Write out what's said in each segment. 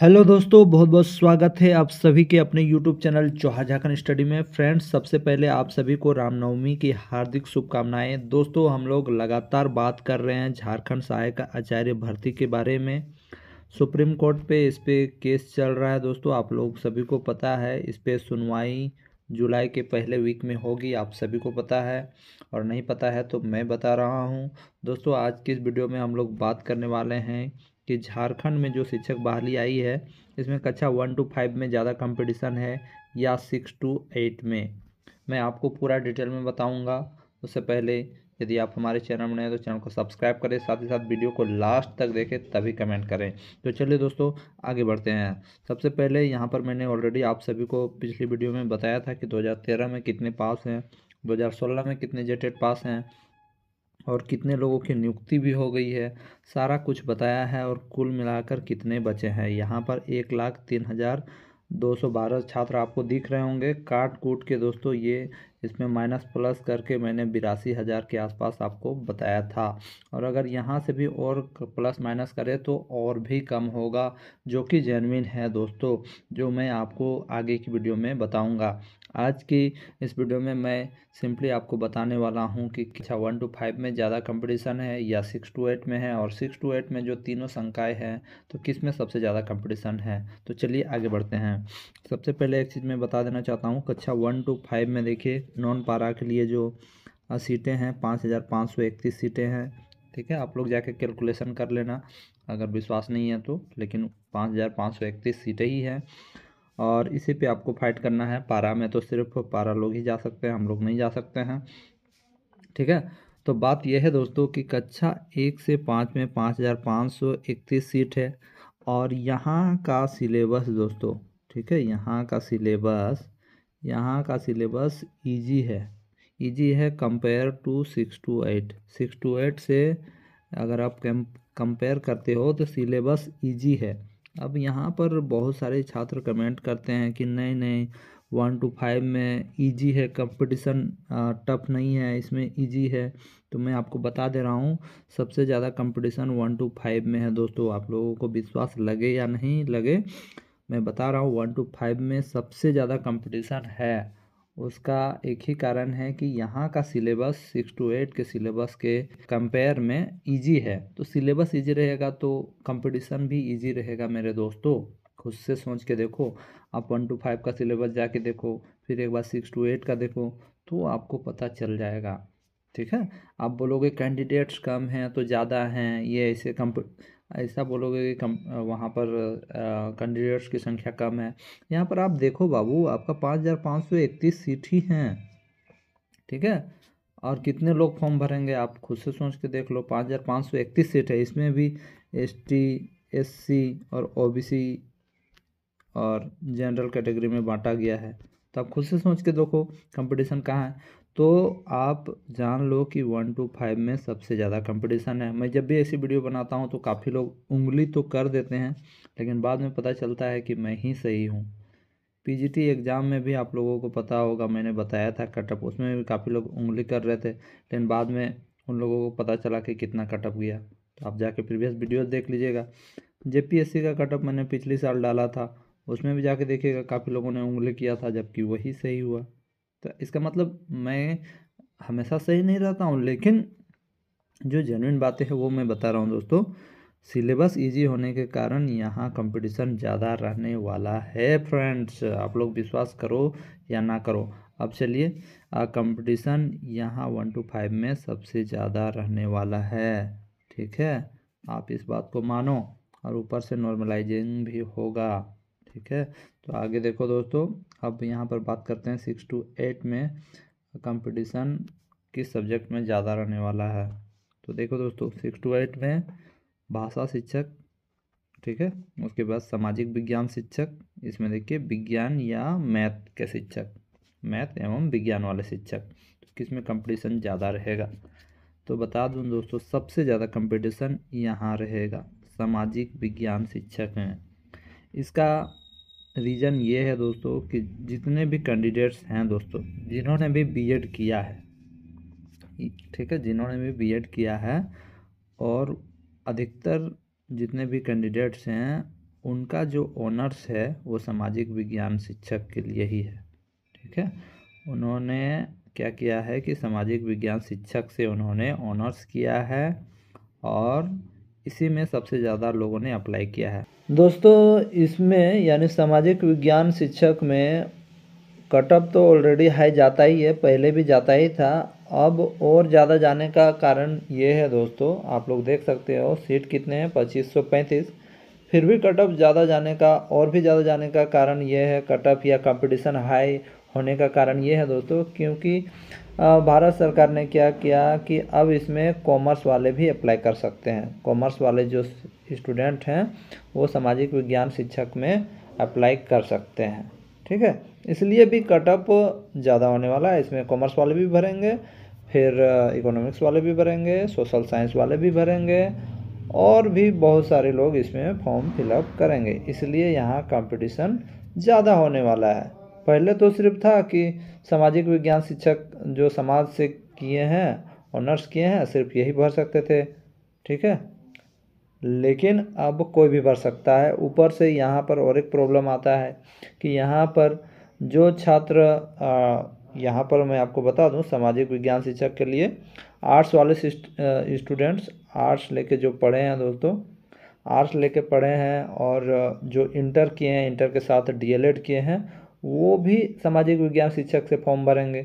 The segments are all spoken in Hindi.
हेलो दोस्तों बहुत बहुत स्वागत है आप सभी के अपने यूट्यूब चैनल चौहा झाखन स्टडी में फ्रेंड्स सबसे पहले आप सभी को रामनवमी की हार्दिक शुभकामनाएं दोस्तों हम लोग लगातार बात कर रहे हैं झारखंड सहायक आचार्य भर्ती के बारे में सुप्रीम कोर्ट पे इस पर केस चल रहा है दोस्तों आप लोग सभी को पता है इस पर सुनवाई जुलाई के पहले वीक में होगी आप सभी को पता है और नहीं पता है तो मैं बता रहा हूँ दोस्तों आज की इस वीडियो में हम लोग बात करने वाले हैं कि झारखंड में जो शिक्षक बहाली आई है इसमें कक्षा वन टू फाइव में ज़्यादा कंपटीशन है या सिक्स टू एट में मैं आपको पूरा डिटेल में बताऊंगा उससे पहले यदि आप हमारे चैनल में नए तो चैनल को सब्सक्राइब करें साथ ही साथ वीडियो को लास्ट तक देखें तभी कमेंट करें तो चलिए दोस्तों आगे बढ़ते हैं सबसे पहले यहाँ पर मैंने ऑलरेडी आप सभी को पिछली वीडियो में बताया था कि दो में कितने पास हैं दो में कितने जेटेड e पास हैं और कितने लोगों की नियुक्ति भी हो गई है सारा कुछ बताया है और कुल मिलाकर कितने बचे हैं यहाँ पर एक लाख तीन हज़ार दो सौ बारह छात्र आपको दिख रहे होंगे काट कूट के दोस्तों ये इसमें माइनस प्लस करके मैंने बिरासी हज़ार के आसपास आपको बताया था और अगर यहाँ से भी और प्लस माइनस करें तो और भी कम होगा जो कि जेनविन है दोस्तों जो मैं आपको आगे की वीडियो में बताऊँगा आज की इस वीडियो में मैं सिंपली आपको बताने वाला हूं कि अच्छा वन टू फाइव में ज़्यादा कंपटीशन है या सिक्स टू एट में है और सिक्स टू एट में जो तीनों संकाय हैं तो किस में सबसे ज़्यादा कंपटीशन है तो चलिए आगे बढ़ते हैं सबसे पहले एक चीज़ मैं बता देना चाहता हूँ कक्षा अच्छा, वन टू फाइव में देखिए नॉन पारा के लिए जो सीटें हैं पाँच हज़ार पाँच सौ इकतीस सीटें हैं ठीक है आप लोग जाके कैलकुलेसन कर लेना अगर विश्वास नहीं है तो लेकिन पाँच हज़ार पाँच सौ इकतीस सीटें ही हैं और इसी पे आपको फाइट करना है पारा में तो सिर्फ पारा लोग ही जा सकते हैं हम लोग नहीं जा सकते हैं ठीक है तो बात यह है दोस्तों कि कक्षा एक से पाँच में पाँच हज़ार पाँच सौ इकतीस सीट है और यहाँ का सिलेबस दोस्तों ठीक है यहाँ का सिलेबस यहाँ का सिलेबस इजी है इजी है compare to six to eight six to eight से अगर आप कंपेयर करते हो तो सिलेबस इजी है अब यहाँ पर बहुत सारे छात्र कमेंट करते हैं कि नहीं नहीं वन टू फाइव में इजी है कंपटीशन टफ नहीं है इसमें इजी है तो मैं आपको बता दे रहा हूँ सबसे ज़्यादा कंपटीशन वन टू फाइव में है दोस्तों आप लोगों को विश्वास लगे या नहीं लगे मैं बता रहा हूँ वन टू फाइव में सबसे ज़्यादा कंपटीशन है उसका एक ही कारण है कि यहाँ का सिलेबस सिक्स टू एट के सिलेबस के कंपेयर में इजी है तो सिलेबस इजी रहेगा तो कंपटीशन भी इजी रहेगा मेरे दोस्तों खुद से सोच के देखो आप वन टू फाइव का सिलेबस जाके देखो फिर एक बार सिक्स टू एट का देखो तो आपको पता चल जाएगा ठीक है आप बोलोगे कैंडिडेट्स कम हैं तो ज़्यादा हैं ये ऐसे कंप ऐसा बोलोगे कि कम वहाँ पर कैंडिडेट्स की संख्या कम है यहाँ पर आप देखो बाबू आपका पाँच हज़ार पाँच सौ इकतीस सीट ही हैं ठीक है और कितने लोग फॉर्म भरेंगे आप खुद से सोच के देख लो पाँच हज़ार पाँच सौ इकतीस सीट है इसमें भी एस टी एस सी और ओ बी सी और जनरल कैटेगरी में बांटा गया है तो आप खुद से सोच के देखो कंपटीशन कहाँ है तो आप जान लो कि वन टू फाइव में सबसे ज़्यादा कंपटीशन है मैं जब भी ऐसी वीडियो बनाता हूँ तो काफ़ी लोग उंगली तो कर देते हैं लेकिन बाद में पता चलता है कि मैं ही सही हूँ पीजीटी एग्ज़ाम में भी आप लोगों को पता होगा मैंने बताया था कटअप उसमें भी काफ़ी लोग उंगली कर रहे थे लेकिन बाद में उन लोगों को पता चला कि कितना कटअप गया तो आप जाके प्रीवियस वीडियो देख लीजिएगा जे का कटअप मैंने पिछले साल डाला था उसमें भी जाके देखिएगा काफ़ी लोगों ने उंगली किया था जबकि वही सही हुआ तो इसका मतलब मैं हमेशा सही नहीं रहता हूँ लेकिन जो जेनविन बातें हैं वो मैं बता रहा हूँ दोस्तों सिलेबस इजी होने के कारण यहाँ कंपटीशन ज़्यादा रहने वाला है फ्रेंड्स आप लोग विश्वास करो या ना करो अब चलिए कंपटीशन यहाँ वन टू फाइव में सबसे ज़्यादा रहने वाला है ठीक है आप इस बात को मानो और ऊपर से नॉर्मलाइजिंग भी होगा ठीक है तो आगे देखो दोस्तों अब यहाँ पर बात करते हैं सिक्स टू एट में कंपटीशन किस सब्जेक्ट में ज़्यादा रहने वाला है तो देखो दोस्तों सिक्स टू एट में भाषा शिक्षक ठीक है उसके बाद सामाजिक विज्ञान शिक्षक इसमें देखिए विज्ञान या मैथ के शिक्षक मैथ एवं विज्ञान वाले शिक्षक तो किस में कंपटीशन ज़्यादा रहेगा तो बता दूँ दोस्तों सबसे ज़्यादा कंपटीशन यहाँ रहेगा सामाजिक विज्ञान शिक्षक में इसका रीज़न ये है दोस्तों कि जितने भी कैंडिडेट्स हैं दोस्तों जिन्होंने भी बीएड किया है ठीक है जिन्होंने भी बीएड किया है और अधिकतर जितने भी कैंडिडेट्स हैं उनका जो ऑनर्स है वो सामाजिक विज्ञान शिक्षक के लिए ही है ठीक है उन्होंने क्या किया है कि सामाजिक विज्ञान शिक्षक से उन्होंने ऑनर्स किया है और इसी में सबसे ज़्यादा लोगों ने अप्लाई किया है दोस्तों इसमें यानी सामाजिक विज्ञान शिक्षक में कटअप तो ऑलरेडी हाई जाता ही है पहले भी जाता ही था अब और ज़्यादा जाने का कारण ये है दोस्तों आप लोग देख सकते हो सीट कितने हैं पच्चीस सौ पैंतीस फिर भी कटअप ज़्यादा जाने का और भी ज़्यादा जाने का कारण ये है कटअप या कंपटीशन हाई होने का कारण ये है दोस्तों क्योंकि भारत सरकार ने क्या किया कि अब इसमें कॉमर्स वाले भी अप्लाई कर सकते हैं कॉमर्स वाले जो स्टूडेंट हैं वो सामाजिक विज्ञान शिक्षक में अप्लाई कर सकते हैं ठीक है इसलिए भी कटअप ज़्यादा होने वाला है इसमें कॉमर्स वाले भी भरेंगे फिर इकोनॉमिक्स वाले भी भरेंगे सोशल साइंस वाले भी भरेंगे और भी बहुत सारे लोग इसमें फॉर्म फिलअप करेंगे इसलिए यहाँ कंपटीशन ज़्यादा होने वाला है पहले तो सिर्फ था कि सामाजिक विज्ञान शिक्षक जो समाज से किए हैं ऑनर्स किए हैं सिर्फ यही भर सकते थे ठीक है लेकिन अब कोई भी भर सकता है ऊपर से यहाँ पर और एक प्रॉब्लम आता है कि यहाँ पर जो छात्र यहाँ पर मैं आपको बता दूँ सामाजिक विज्ञान शिक्षक के लिए आर्ट्स वाले स्टूडेंट्स आर्ट्स लेके जो पढ़े हैं दोस्तों आर्ट्स लेके पढ़े हैं और जो इंटर किए हैं इंटर के साथ डीएलएड किए हैं वो भी सामाजिक विज्ञान शिक्षक से फॉर्म भरेंगे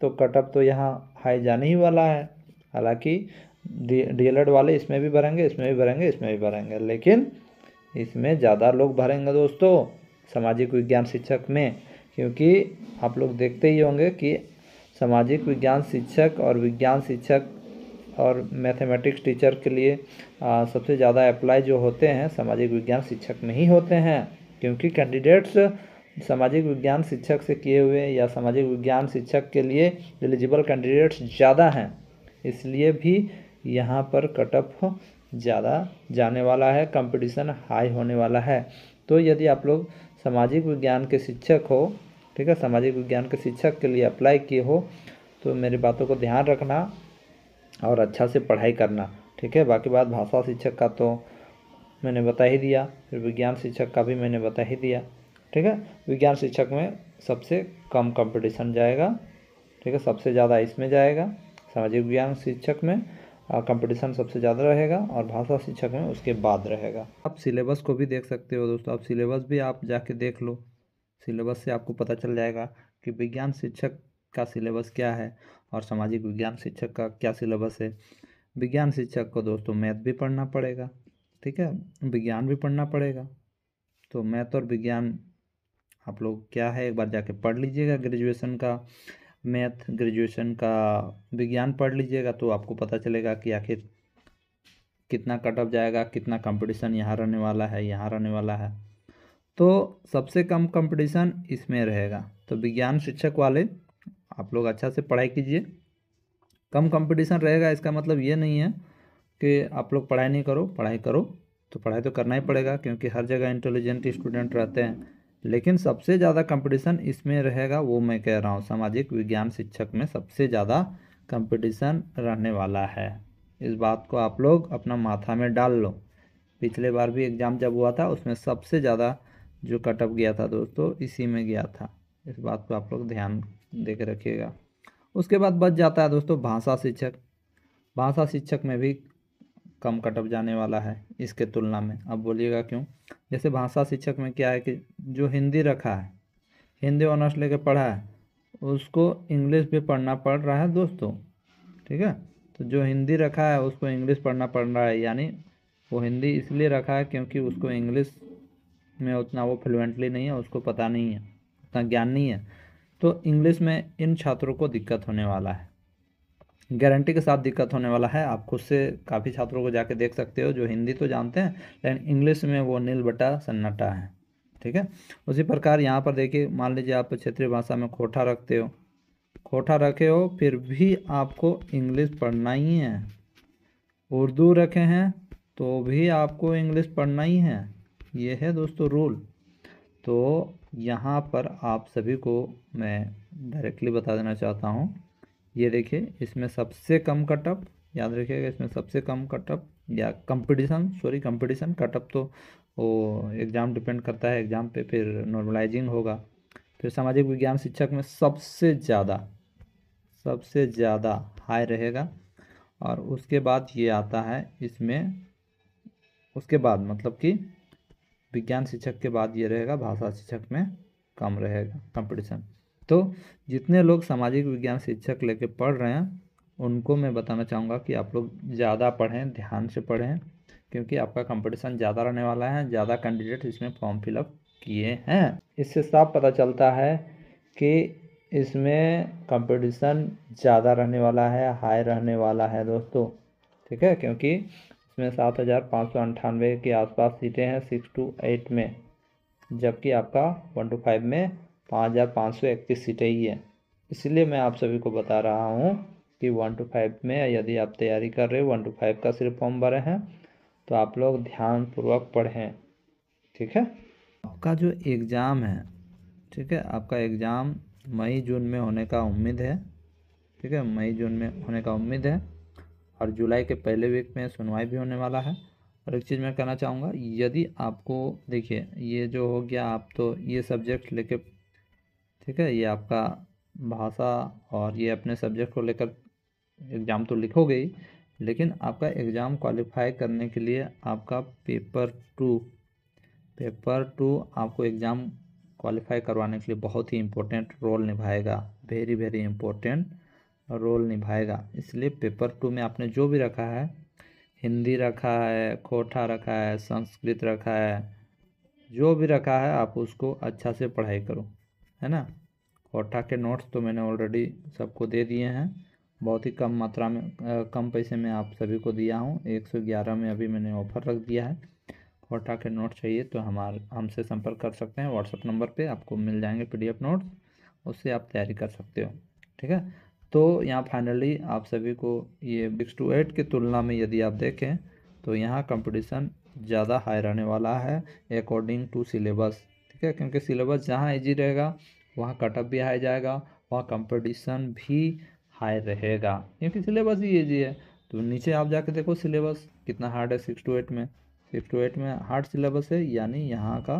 तो कटअप तो यहाँ हाई जाने ही वाला है हालांकि डी एल वाले इसमें भी भरेंगे इसमें भी भरेंगे इसमें भी भरेंगे लेकिन इसमें ज़्यादा लोग भरेंगे दोस्तों सामाजिक विज्ञान शिक्षक में क्योंकि आप लोग देखते ही होंगे कि सामाजिक विज्ञान शिक्षक और विज्ञान शिक्षक और मैथमेटिक्स टीचर के लिए आ, सबसे ज़्यादा अप्लाई जो होते हैं सामाजिक विज्ञान शिक्षक में ही होते हैं क्योंकि कैंडिडेट्स सामाजिक विज्ञान शिक्षक से किए हुए या सामाजिक विज्ञान शिक्षक के लिए एलिजिबल कैंडिडेट्स ज़्यादा हैं इसलिए भी यहाँ पर कट ऑफ ज़्यादा जाने वाला है कंपटीशन हाई होने वाला है तो यदि आप लोग सामाजिक विज्ञान के शिक्षक हो ठीक है सामाजिक विज्ञान के शिक्षक के लिए अप्लाई किए हो तो मेरी बातों को ध्यान रखना और अच्छा से पढ़ाई करना ठीक है बाकी बात भाषा शिक्षक का तो मैंने बता ही दिया फिर विज्ञान शिक्षक का भी मैंने बता ही दिया ठीक है विज्ञान शिक्षक में सबसे कम कंपटीशन जाएगा ठीक है सबसे ज़्यादा इसमें जाएगा सामाजिक विज्ञान शिक्षक में कंपटीशन सबसे ज़्यादा रहेगा और भाषा शिक्षक में उसके बाद रहेगा आप सिलेबस को भी देख सकते हो दोस्तों आप सिलेबस भी आप जाके देख लो सिलेबस से आपको पता चल जाएगा कि विज्ञान शिक्षक का सिलेबस क्या है और सामाजिक विज्ञान शिक्षक का क्या सिलेबस है विज्ञान शिक्षक को दोस्तों मैथ भी पढ़ना पड़ेगा ठीक है विज्ञान भी पढ़ना पड़ेगा तो मैथ और विज्ञान आप लोग क्या है एक बार जाके पढ़ लीजिएगा ग्रेजुएशन का मैथ ग्रेजुएशन का विज्ञान पढ़ लीजिएगा तो आपको पता चलेगा कि आखिर कितना कटअप जाएगा कितना कंपटीशन यहाँ रहने वाला है यहाँ रहने वाला है तो सबसे कम कंपटीशन इसमें रहेगा तो विज्ञान शिक्षक वाले आप लोग अच्छा से पढ़ाई कीजिए कम कंपटीशन रहेगा इसका मतलब ये नहीं है कि आप लोग पढ़ाई नहीं करो पढ़ाई करो तो पढ़ाई तो करना ही पड़ेगा क्योंकि हर जगह इंटेलिजेंट स्टूडेंट रहते हैं लेकिन सबसे ज़्यादा कंपटीशन इसमें रहेगा वो मैं कह रहा हूँ सामाजिक विज्ञान शिक्षक में सबसे ज़्यादा कंपटीशन रहने वाला है इस बात को आप लोग अपना माथा में डाल लो पिछले बार भी एग्ज़ाम जब हुआ था उसमें सबसे ज़्यादा जो कटअप गया था दोस्तों इसी में गया था इस बात को आप लोग ध्यान दे के रखिएगा उसके बाद बच जाता है दोस्तों भाषा शिक्षक भाषा शिक्षक में भी कम कटअप जाने वाला है इसके तुलना में अब बोलिएगा क्यों जैसे भाषा शिक्षक में क्या है कि जो हिंदी रखा है हिंदी ऑनर्स लेके पढ़ा है उसको इंग्लिश भी पढ़ना पड़ रहा है दोस्तों ठीक है तो जो हिंदी रखा है उसको इंग्लिश पढ़ना पड़ रहा है यानी वो हिंदी इसलिए रखा है क्योंकि उसको इंग्लिश में उतना वो फ्लुएंटली नहीं है उसको पता नहीं है उतना ज्ञान नहीं है तो इंग्लिश में इन छात्रों को दिक्कत होने वाला है गारंटी के साथ दिक्कत होने वाला है आप खुद से काफ़ी छात्रों को जाके देख सकते हो जो हिंदी तो जानते हैं लेकिन इंग्लिश में वो नील बटा सन्नाटा है ठीक है उसी प्रकार यहाँ पर देखिए मान लीजिए आप क्षेत्रीय भाषा में खोठा रखते हो खोठा रखे हो फिर भी आपको इंग्लिश पढ़ना ही है उर्दू रखे हैं तो भी आपको इंग्लिश पढ़ना ही है ये है दोस्तों रूल तो यहाँ पर आप सभी को मैं डायरेक्टली बता देना चाहता हूँ ये देखिए इसमें सबसे कम कटअप याद रखिएगा इसमें सबसे कम कटअप या कंपटीशन सॉरी कंपटीशन कटअप तो वो एग्ज़ाम डिपेंड करता है एग्ज़ाम पे फिर नॉर्मलाइजिंग होगा फिर सामाजिक विज्ञान शिक्षक में सबसे ज़्यादा सबसे ज़्यादा हाई रहेगा और उसके बाद ये आता है इसमें उसके बाद मतलब कि विज्ञान शिक्षक के बाद ये रहेगा भाषा शिक्षक में कम रहेगा कंपटीशन तो जितने लोग सामाजिक विज्ञान शिक्षक लेके पढ़ रहे हैं उनको मैं बताना चाहूँगा कि आप लोग ज़्यादा पढ़ें ध्यान से पढ़ें क्योंकि आपका कंपटीशन ज़्यादा रहने वाला है ज़्यादा कैंडिडेट इसमें फॉर्म फिलअप किए हैं इससे साफ पता चलता है कि इसमें कंपटीशन ज़्यादा रहने वाला है हाई रहने वाला है दोस्तों ठीक है क्योंकि इसमें सात हज़ार पाँच सौ अंठानवे के आसपास सीटें हैं सिक्स टू एट में जबकि आपका वन टू फाइव में पाँच हज़ार पाँच सौ इकतीस सीटें ही हैं इसलिए मैं आप सभी को बता रहा हूँ कि वन टू फाइव में यदि आप तैयारी कर रहे हो वन टू फाइव का सिर्फ फॉर्म भरे हैं तो आप लोग ध्यानपूर्वक पढ़ें ठीक है आपका जो एग्ज़ाम है ठीक है आपका एग्ज़ाम मई जून में होने का उम्मीद है ठीक है मई जून में होने का उम्मीद है और जुलाई के पहले वीक में सुनवाई भी होने वाला है और एक चीज़ मैं कहना चाहूँगा यदि आपको देखिए ये जो हो गया आप तो ये सब्जेक्ट लेके ठीक है ये आपका भाषा और ये अपने सब्जेक्ट को लेकर एग्ज़ाम तो लिखोगे ही लेकिन आपका एग्ज़ाम क्वालिफाई करने के लिए आपका पेपर टू पेपर टू आपको एग्ज़ाम क्वालिफाई करवाने के लिए बहुत ही इम्पोर्टेंट रोल निभाएगा वेरी वेरी इम्पोर्टेंट रोल निभाएगा इसलिए पेपर टू में आपने जो भी रखा है हिंदी रखा है खोटा रखा है संस्कृत रखा है जो भी रखा है आप उसको अच्छा से पढ़ाई करो है ना कोठा के नोट्स तो मैंने ऑलरेडी सबको दे दिए हैं बहुत ही कम मात्रा में आ, कम पैसे में आप सभी को दिया हूँ 111 में अभी मैंने ऑफर रख दिया है कोठा के नोट चाहिए तो हमारे हमसे संपर्क कर सकते हैं व्हाट्सअप नंबर पे आपको मिल जाएंगे पी नोट्स उससे आप तैयारी कर सकते हो ठीक है तो यहाँ फाइनली आप सभी को ये बिक्स टू एट की तुलना में यदि आप देखें तो यहाँ कंपटीशन ज़्यादा हाई रहने वाला है अकॉर्डिंग टू सिलेबस सकते हैं क्योंकि सिलेबस जहाँ ईजी रहेगा वहाँ कटअप भी हाई जाएगा वहाँ कंपटीशन भी हाई रहेगा क्योंकि सिलेबस ही ईजी है तो नीचे आप जाके देखो सिलेबस कितना हार्ड है सिक्स टू एट में सिक्स टू एट में हार्ड सिलेबस है यानी यहाँ का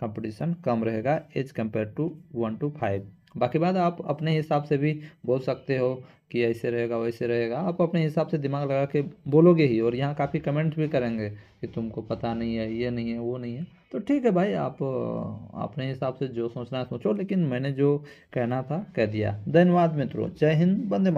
कंपटीशन कम रहेगा as compare to one two five बाकी बात आप अपने हिसाब से भी बोल सकते हो कि ऐसे रहेगा वैसे रहेगा आप अपने हिसाब से दिमाग लगा के बोलोगे ही और यहाँ काफ़ी कमेंट भी करेंगे कि तुमको पता नहीं है ये नहीं है वो नहीं है तो ठीक है भाई आप अपने हिसाब से जो सोचना है सोचो लेकिन मैंने जो कहना था कह दिया धन्यवाद मित्रों जय हिंद बंदे